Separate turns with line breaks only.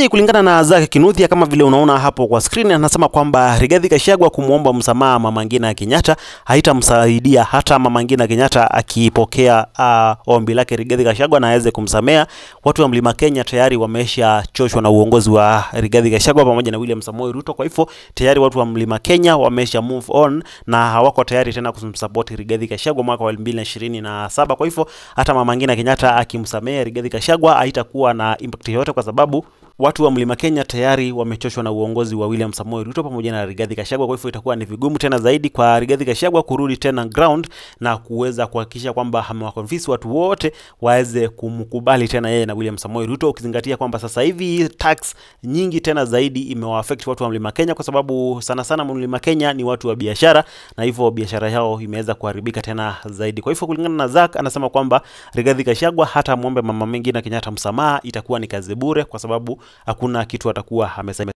Msikilizaji, kulingana na Zaki Kinuthia, kama vile unaona hapo kwa screen, anasema kwamba Rigathi Gachagua kumwomba msamaha Mama Ngina Kenyatta haitamsaidia hata Mama Ngina Kenyatta akipokea uh, ombi lake Rigathi Gachagua na aweze kumsamea. Watu wa Mlima Kenya tayari wamesha choshwa na uongozi wa Rigathi Gachagua pamoja na William Samoei Ruto. Kwa hivyo tayari watu wa Mlima Kenya wamesha move on na hawako tayari tena kumsupport Rigathi Gachagua mwaka wa 2027. Kwa hivyo hata Mama Ngina Kenyatta akimsamea Rigathi Gachagua haitakuwa na impact yoyote kwa sababu watu wa Mlima Kenya tayari wamechoshwa na uongozi wa William Samoei Ruto pamoja na Rigathi Gachagua. Kwa hivyo itakuwa ni vigumu tena zaidi kwa Rigathi Gachagua kurudi tena ground na kuweza kuhakikisha kwamba amewakonvince watu wote waweze kumkubali tena yeye na William Samoei Ruto, ukizingatia kwamba sasa hivi tax nyingi tena zaidi imewaaffect watu wa Mlima Kenya, kwa sababu sana sana Mlima Kenya ni watu wa biashara, na hivyo biashara yao imeweza kuharibika tena zaidi. Kwa hivyo kulingana na Zack, anasema kwamba Rigathi Gachagua hata muombe mama mengi na Kenyatta msamaha, itakuwa ni kazi bure kwa sababu hakuna kitu atakuwa amesema.